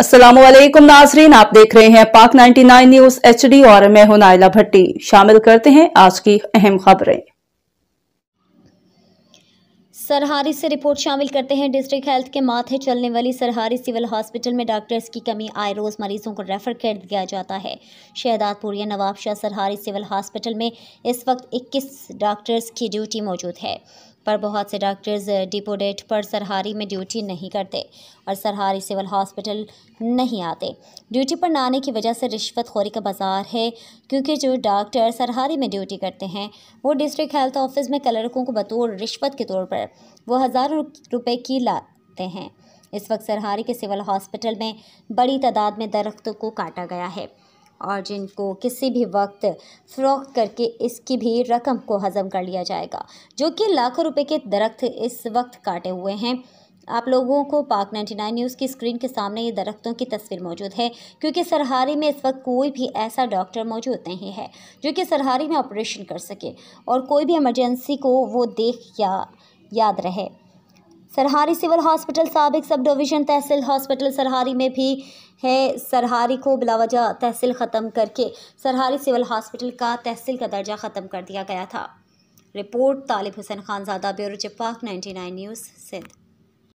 असलम नाजरीन आप देख रहे हैं पाक 99 न्यूज एच और मैं हूं नायला भट्टी शामिल करते हैं आज की अहम खबरें सरहारी से रिपोर्ट शामिल करते हैं डिस्ट्रिक्ट हेल्थ के माथे चलने वाली सरहारी सिविल हॉस्पिटल में डॉक्टर्स की कमी आए रोज़ मरीजों को रेफ़र कर दिया जाता है शहदादपुर या नवाबशाह सरहारी सिविल हॉस्पिटल में इस वक्त 21 डॉक्टर्स की ड्यूटी मौजूद है पर बहुत से डॉक्टर्स डिपोडेट पर सरहारी में ड्यूटी नहीं करते और सरहारी सिविल हॉस्पिटल नहीं आते ड्यूटी पर ना आने की वजह से रिश्वतखोरी का बाजार है क्योंकि जो डॉक्टर सरहारी में ड्यूटी करते हैं वो डिस्ट्रिक्ट हेल्थ ऑफिस में कलरकों को बतौर रिश्वत के तौर पर वो हज़ारों रुपये की लाते हैं इस वक्त सरहारी के सिविल हॉस्पिटल में बड़ी तादाद में दरख्तों को काटा गया है और जिनको किसी भी वक्त फ़रोख्त करके इसकी भी रकम को हज़म कर लिया जाएगा जो कि लाखों रुपए के दरख्त इस वक्त काटे हुए हैं आप लोगों को पाक 99 न्यूज़ की स्क्रीन के सामने ये दरख्तों की तस्वीर मौजूद है क्योंकि सरहारी में इस वक्त कोई भी ऐसा डॉक्टर मौजूद नहीं है जो कि सरहारी में ऑपरेशन कर सके और कोई भी एमरजेंसी को वो देख या याद रहे सरहारी सिविल हॉस्पिटल सबक सब डिवीज़न तहसील हॉस्पिटल सरहारी में भी है सरहारी को बिलावजा तहसील ख़त्म करके सरहारी सिविल हॉस्पिटल का तहसील का दर्जा ख़त्म कर दिया गया था रिपोर्ट तालिब हुसैन खानजादा ब्यूरो चिपाक नाइन्टी न्यूज़ सिंध